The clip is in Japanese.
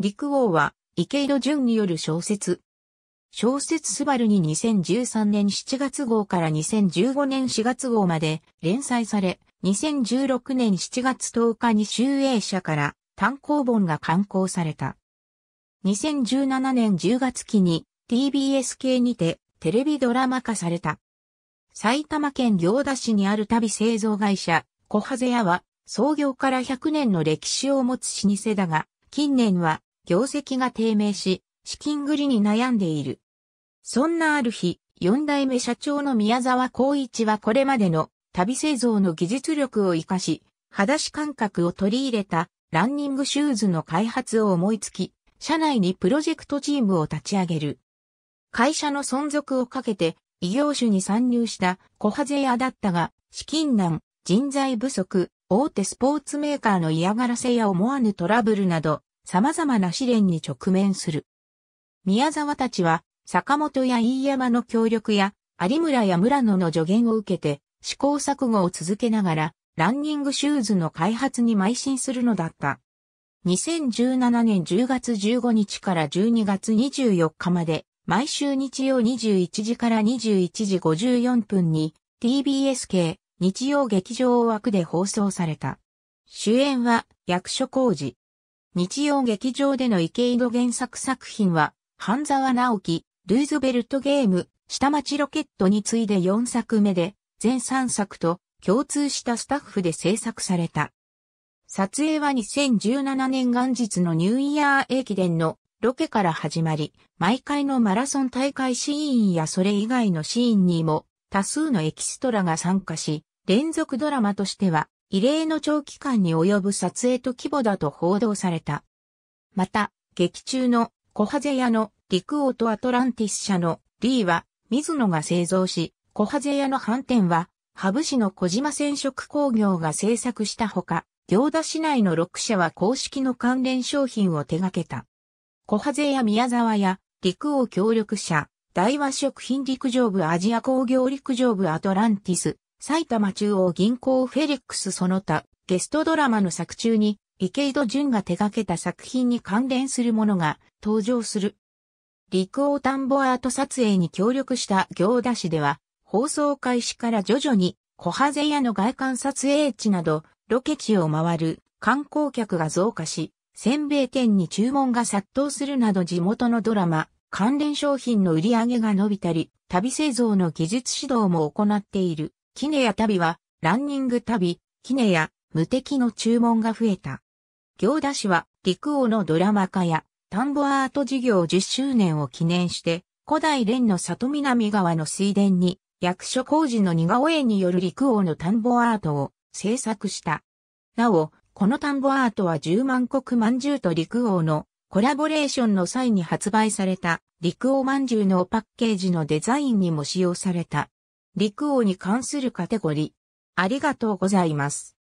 陸王は池井戸潤による小説。小説スバルに2013年7月号から2015年4月号まで連載され、2016年7月10日に集英社から単行本が刊行された。2017年10月期に TBS 系にてテレビドラマ化された。埼玉県行田市にある旅製造会社、小ハゼ屋は創業から100年の歴史を持つ老舗だが、近年は業績が低迷し、資金繰りに悩んでいる。そんなある日、四代目社長の宮沢光一はこれまでの旅製造の技術力を活かし、裸足感覚を取り入れたランニングシューズの開発を思いつき、社内にプロジェクトチームを立ち上げる。会社の存続をかけて異業種に参入した小ハゼ屋だったが、資金難、人材不足、大手スポーツメーカーの嫌がらせや思わぬトラブルなど、様々な試練に直面する。宮沢たちは、坂本や飯山の協力や、有村や村野の助言を受けて、試行錯誤を続けながら、ランニングシューズの開発に邁進するのだった。2017年10月15日から12月24日まで、毎週日曜21時から21時54分に TBS 系日曜劇場枠で放送された。主演は役所工事。日曜劇場での池井戸原作作品は、半沢直樹、ルーズベルトゲーム、下町ロケットに次いで4作目で、全3作と共通したスタッフで制作された。撮影は2017年元日のニューイヤー駅伝のロケから始まり、毎回のマラソン大会シーンやそれ以外のシーンにも多数のエキストラが参加し、連続ドラマとしては異例の長期間に及ぶ撮影と規模だと報道された。また、劇中のコハゼ屋の陸王とアトランティス社のリーは水野が製造し、コハゼ屋の反転は、ハブ市の小島染色工業が製作したほか、行田市内の6社は公式の関連商品を手掛けた。コハゼや宮沢や陸王協力者、大和食品陸上部アジア工業陸上部アトランティス、埼玉中央銀行フェリックスその他、ゲストドラマの作中に、池井戸潤が手掛けた作品に関連するものが登場する。陸王田んぼアート撮影に協力した行田市では、放送開始から徐々に、小ハゼ屋の外観撮影地など、ロケ地を回る観光客が増加し、せんべい店に注文が殺到するなど地元のドラマ、関連商品の売り上げが伸びたり、旅製造の技術指導も行っている。キネヤ旅は、ランニング旅、キネヤ、無敵の注文が増えた。行田市は、陸王のドラマ化や、田んぼアート事業10周年を記念して、古代蓮の里南川の水田に、役所工事の似顔絵による陸王の田んぼアートを制作した。なお、この田んぼアートは10万国まんじゅうと陸王のコラボレーションの際に発売された陸王まんじゅうのパッケージのデザインにも使用された。陸王に関するカテゴリー。ありがとうございます。